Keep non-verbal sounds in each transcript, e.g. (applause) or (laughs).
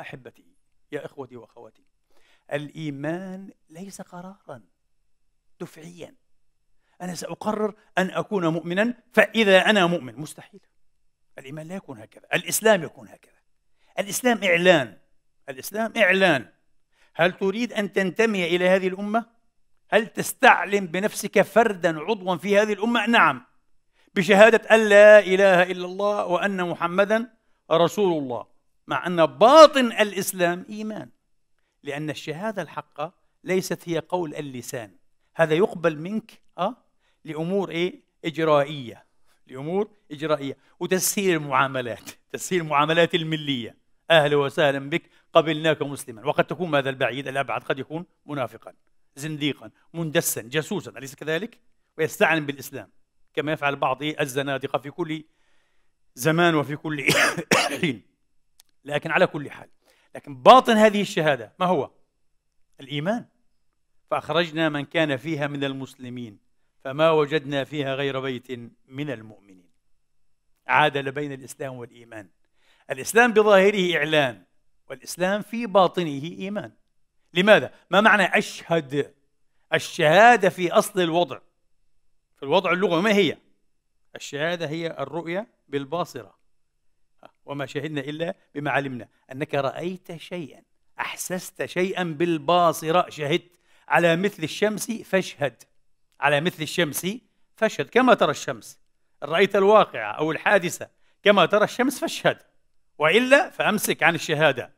احبتي يا اخوتي واخواتي الايمان ليس قرارا دفعيا انا ساقرر ان اكون مؤمنا فاذا انا مؤمن مستحيل الايمان لا يكون هكذا الاسلام يكون هكذا الاسلام اعلان الاسلام اعلان هل تريد ان تنتمي الى هذه الامه هل تستعلم بنفسك فردا عضوا في هذه الامه نعم بشهاده ان لا اله الا الله وان محمدا رسول الله مع أن باطن الإسلام إيمان لأن الشهادة الحقة ليست هي قول اللسان هذا يقبل منك أه لأمور إيه إجرائية لأمور إجرائية وتسهيل المعاملات تسهيل المعاملات الملية أهلا وسهلا بك قبلناك مسلما وقد تكون هذا البعيد الأبعد قد يكون منافقا زنديقا مندسا جاسوسا أليس كذلك؟ ويستعلم بالإسلام كما يفعل بعض الزنادقة في كل زمان وفي كل (coughs) حين لكن على كل حال لكن باطن هذه الشهادة ما هو؟ الإيمان فأخرجنا من كان فيها من المسلمين فما وجدنا فيها غير بيت من المؤمنين عادل بين الإسلام والإيمان الإسلام بظاهره إعلان والإسلام في باطنه إيمان لماذا؟ ما معنى أشهد؟ الشهادة في أصل الوضع في الوضع اللغوي ما هي؟ الشهادة هي الرؤية بالباصرة وما شهدنا إلا بما علمنا أنك رأيت شيئا أحسست شيئا بالباصرة شهدت على مثل الشمس فاشهد على مثل الشمس فاشهد كما ترى الشمس رأيت الواقعة أو الحادثة كما ترى الشمس فاشهد وإلا فأمسك عن الشهادة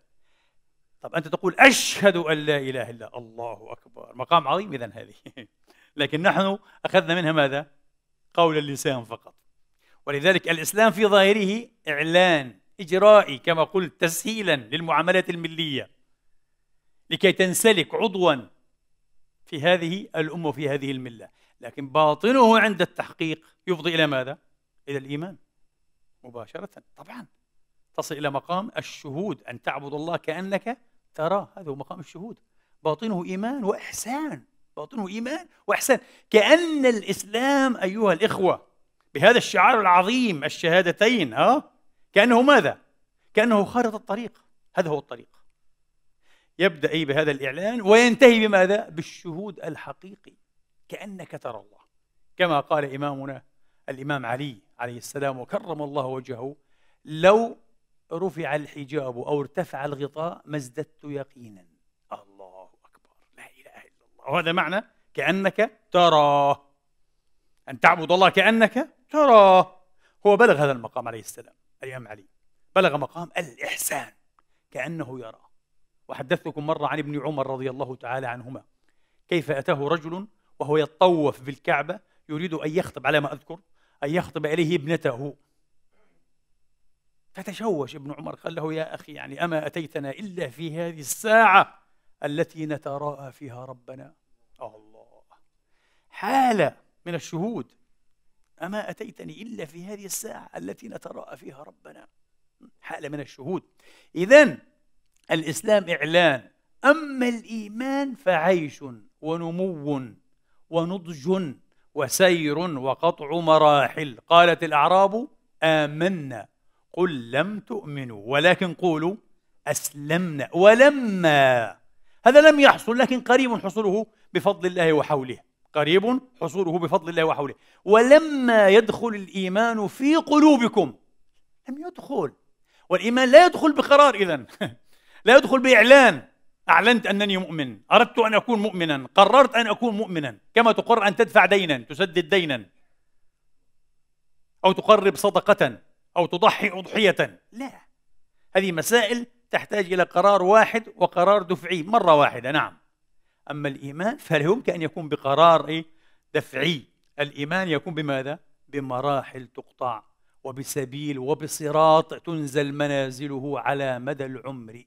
طب أنت تقول أشهد أن لا إله إلا الله أكبر مقام عظيم إذا هذه (laughs) لكن نحن أخذنا منها ماذا؟ قول اللسان فقط ولذلك الإسلام في ظاهره إعلان إجرائي كما قلت تسهيلا للمعاملات الملية لكي تنسلك عضوا في هذه الأمة وفي هذه الملة لكن باطنه عند التحقيق يفضي إلى ماذا؟ إلى الإيمان مباشرة طبعا تصل إلى مقام الشهود أن تعبد الله كأنك تراه هذا هو مقام الشهود باطنه إيمان وإحسان باطنه إيمان وإحسان كأن الإسلام أيها الإخوة بهذا الشعار العظيم الشهادتين ها كأنه ماذا؟ كأنه خارطة الطريق هذا هو الطريق يبدأ بهذا الإعلان وينتهي بماذا؟ بالشهود الحقيقي كأنك ترى الله كما قال إمامنا الإمام علي عليه السلام وكرم الله وجهه لو رفع الحجاب أو ارتفع الغطاء ما ازددت يقينا الله أكبر لا إله إلا الله وهذا معنى كأنك تراه أن تعبد الله كأنك ترى هو بلغ هذا المقام عليه السلام أيام علي بلغ مقام الإحسان كأنه يرى وحدثتكم مرة عن ابن عمر رضي الله تعالى عنهما كيف أتاه رجل وهو يتطوف بالكعبة يريد أن يخطب على ما أذكر أن يخطب إليه ابنته فتشوش ابن عمر قال له يا أخي يعني أما أتيتنا إلا في هذه الساعة التي نتراءى فيها ربنا الله حالة من الشهود أما أتيتني إلا في هذه الساعة التي نتراءى فيها ربنا حالة من الشهود إذا الإسلام إعلان أما الإيمان فعيش ونمو ونضج وسير وقطع مراحل قالت الأعراب آمنا قل لم تؤمنوا ولكن قولوا أسلمنا ولما هذا لم يحصل لكن قريب حصوله بفضل الله وحوله قريب حصوله بفضل الله وحوله ولما يدخل الإيمان في قلوبكم لم يدخل والإيمان لا يدخل بقرار إذا (laughs) لا يدخل بإعلان أعلنت أنني مؤمن أردت أن أكون مؤمنا قررت أن أكون مؤمنا كما تقر أن تدفع دينا تسدد دينا أو تقرب صدقة أو تضحي أضحية لا هذه مسائل تحتاج إلى قرار واحد وقرار دفعي مرة واحدة نعم أما الإيمان فلا يمكن أن يكون بقرار إيه؟ دفعي الإيمان يكون بماذا؟ بمراحل تقطع وبسبيل وبصراط تنزل منازله على مدى العمر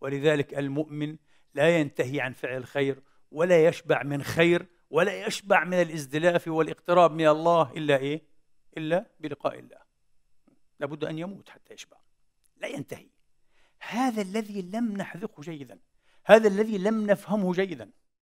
ولذلك المؤمن لا ينتهي عن فعل خير ولا يشبع من خير ولا يشبع من الازدلاف والاقتراب من الله إلا إيه؟ إلا بلقاء الله لابد أن يموت حتى يشبع لا ينتهي هذا الذي لم نحذقه جيدا هذا الذي لم نفهمه جيدا